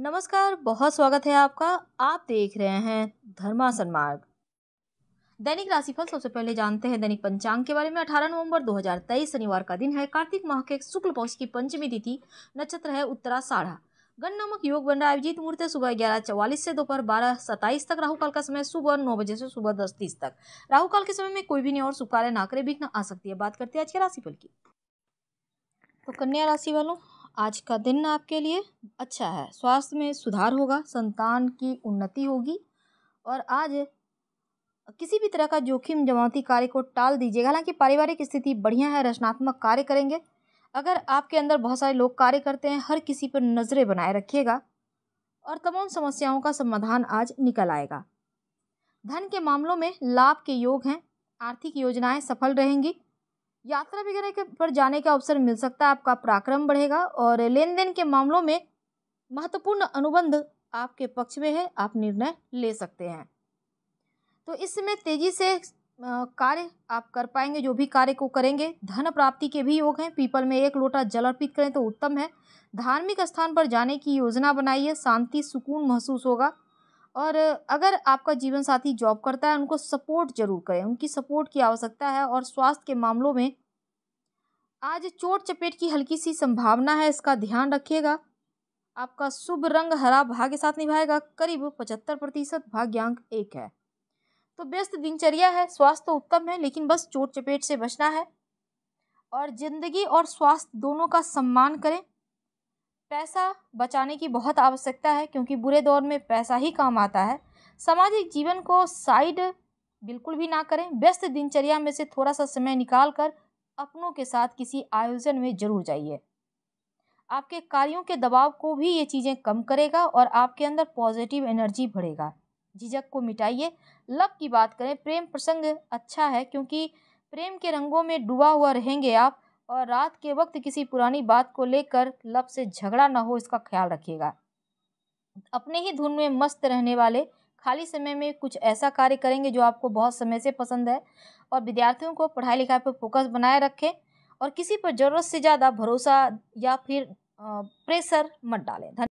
नमस्कार बहुत स्वागत है आपका आप देख रहे हैं धर्मासन मार्ग दैनिक राशिफल सबसे पहले जानते हैं दैनिक पंचांग के बारे में 18 नवंबर 2023 शनिवार का दिन है कार्तिक माह के शुक्ल पक्ष की पंचमी तिथि नक्षत्र है उत्तरा साढ़ा गण नामक योग बन रहा है अभिजीत मुहूर्त सुबह ग्यारह चौवालीस से दोपहर बारह सत्ताईस तक राहु काल का समय सुबह नौ बजे से सुबह दस तीस तक राहु काल के समय में कोई भी नहीं और शुभ कार्य नाकरे विघ्न आ सकती है बात करते हैं आज के राशिफल की तो कन्या राशि वालों आज का दिन आपके लिए अच्छा है स्वास्थ्य में सुधार होगा संतान की उन्नति होगी और आज किसी भी तरह का जोखिम जमावती कार्य को टाल दीजिएगा हालांकि पारिवारिक स्थिति बढ़िया है रचनात्मक कार्य करेंगे अगर आपके अंदर बहुत सारे लोग कार्य करते हैं हर किसी पर नज़रें बनाए रखिएगा और तमाम समस्याओं का समाधान आज निकल आएगा धन के मामलों में लाभ के योग हैं आर्थिक योजनाएं सफल रहेंगी यात्रा वगैरह के पर जाने का अवसर मिल सकता है आपका पराक्रम बढ़ेगा और लेन देन के मामलों में महत्वपूर्ण अनुबंध आपके पक्ष में है आप निर्णय ले सकते हैं तो इस समय तेजी से कार्य आप कर पाएंगे जो भी कार्य को करेंगे धन प्राप्ति के भी योग हैं पीपल में एक लोटा जल अर्पित करें तो उत्तम है धार्मिक स्थान पर जाने की योजना बनाइए शांति सुकून महसूस होगा और अगर आपका जीवन साथी जॉब करता है उनको सपोर्ट जरूर करें उनकी सपोर्ट की आवश्यकता है और स्वास्थ्य के मामलों में आज चोट चपेट की हल्की सी संभावना है इसका ध्यान रखिएगा आपका शुभ रंग हरा भाग्य साथ निभाएगा करीब पचहत्तर प्रतिशत भाग्यांक एक है तो व्यस्त दिनचर्या है स्वास्थ्य तो उत्तम है लेकिन बस चोट चपेट से बचना है और जिंदगी और स्वास्थ्य दोनों का सम्मान करें पैसा बचाने की बहुत आवश्यकता है क्योंकि बुरे दौर में पैसा ही काम आता है सामाजिक जीवन को साइड बिल्कुल भी ना करें व्यस्त दिनचर्या में से थोड़ा सा समय निकाल कर अपनों के साथ किसी आयोजन में जरूर जाइए आपके कार्यों के दबाव को भी ये चीज़ें कम करेगा और आपके अंदर पॉजिटिव एनर्जी बढ़ेगा झिझक को मिटाइए लव की बात करें प्रेम प्रसंग अच्छा है क्योंकि प्रेम के रंगों में डूबा हुआ रहेंगे आप और रात के वक्त किसी पुरानी बात को लेकर लव से झगड़ा ना हो इसका ख्याल रखिएगा अपने ही धुन में मस्त रहने वाले खाली समय में कुछ ऐसा कार्य करेंगे जो आपको बहुत समय से पसंद है और विद्यार्थियों को पढ़ाई लिखाई पर फोकस बनाए रखें और किसी पर ज़रूरत से ज़्यादा भरोसा या फिर प्रेशर मत डालें